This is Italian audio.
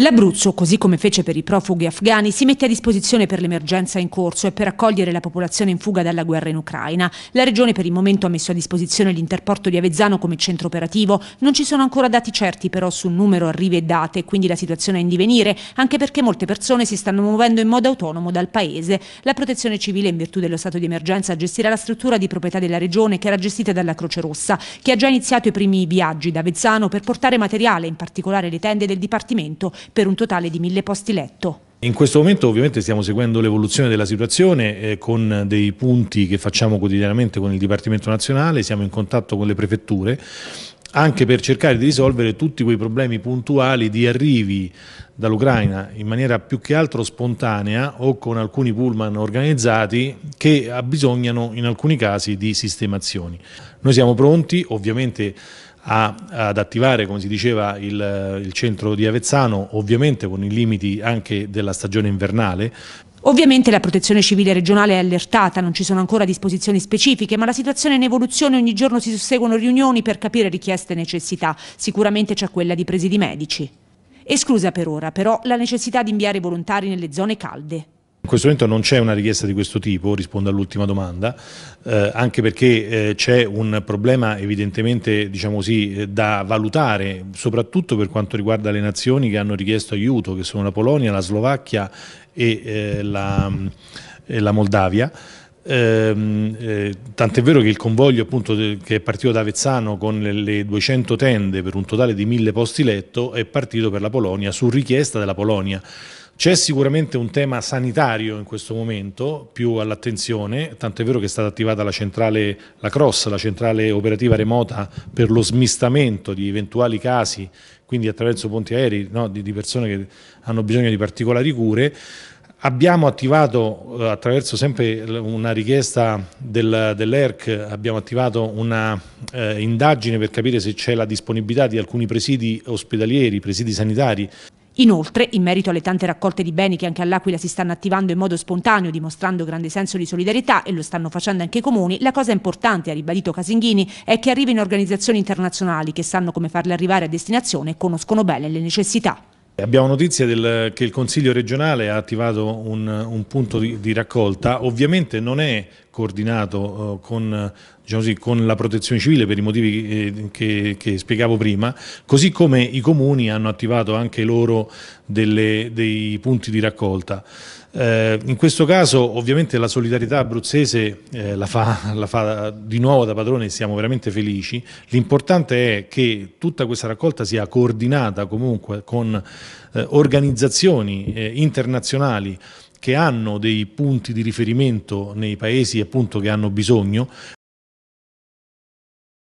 L'Abruzzo, così come fece per i profughi afghani, si mette a disposizione per l'emergenza in corso e per accogliere la popolazione in fuga dalla guerra in Ucraina. La regione per il momento ha messo a disposizione l'interporto di Avezzano come centro operativo. Non ci sono ancora dati certi però sul numero, arrivi e date, quindi la situazione è in divenire, anche perché molte persone si stanno muovendo in modo autonomo dal paese. La protezione civile, in virtù dello stato di emergenza, gestirà la struttura di proprietà della regione che era gestita dalla Croce Rossa, che ha già iniziato i primi viaggi da Avezzano per portare materiale, in particolare le tende del Dipartimento per un totale di mille posti letto. In questo momento ovviamente stiamo seguendo l'evoluzione della situazione eh, con dei punti che facciamo quotidianamente con il Dipartimento Nazionale, siamo in contatto con le prefetture anche per cercare di risolvere tutti quei problemi puntuali di arrivi dall'Ucraina in maniera più che altro spontanea o con alcuni pullman organizzati che abbisognano in alcuni casi di sistemazioni. Noi siamo pronti, ovviamente a, ad attivare, come si diceva, il, il centro di Avezzano, ovviamente con i limiti anche della stagione invernale, Ovviamente la protezione civile regionale è allertata, non ci sono ancora disposizioni specifiche, ma la situazione è in evoluzione, ogni giorno si susseguono riunioni per capire richieste e necessità, sicuramente c'è quella di presidi medici. Esclusa per ora però la necessità di inviare volontari nelle zone calde. In questo momento non c'è una richiesta di questo tipo, rispondo all'ultima domanda, eh, anche perché eh, c'è un problema evidentemente diciamo così, eh, da valutare, soprattutto per quanto riguarda le nazioni che hanno richiesto aiuto, che sono la Polonia, la Slovacchia e, eh, la, mm, e la Moldavia. Ehm, eh, tant'è vero che il convoglio appunto, che è partito da Avezzano con le 200 tende per un totale di 1000 posti letto è partito per la Polonia su richiesta della Polonia. C'è sicuramente un tema sanitario in questo momento, più all'attenzione, tanto è vero che è stata attivata la centrale, la CROSS, la centrale operativa remota per lo smistamento di eventuali casi, quindi attraverso ponti aerei, no, di, di persone che hanno bisogno di particolari cure. Abbiamo attivato, eh, attraverso sempre una richiesta del, dell'ERC, abbiamo attivato una eh, indagine per capire se c'è la disponibilità di alcuni presidi ospedalieri, presidi sanitari, Inoltre, in merito alle tante raccolte di beni che anche all'Aquila si stanno attivando in modo spontaneo, dimostrando grande senso di solidarietà, e lo stanno facendo anche i comuni, la cosa importante, ha ribadito Casinghini, è che arrivino organizzazioni internazionali che sanno come farle arrivare a destinazione e conoscono bene le necessità. Abbiamo notizie del, che il Consiglio regionale ha attivato un, un punto di, di, raccolta, ovviamente non è coordinato eh, con, diciamo così, con, la protezione civile per i motivi che, eh, che, che, spiegavo prima, così come i comuni hanno attivato anche loro delle, dei punti di raccolta. Eh, in questo caso ovviamente la solidarietà abruzzese eh, la, fa, la, fa, di nuovo da padrone e siamo veramente felici. L'importante è che tutta questa raccolta sia coordinata comunque con eh, organizzazioni eh, internazionali che hanno dei punti di riferimento nei paesi appunto, che hanno bisogno,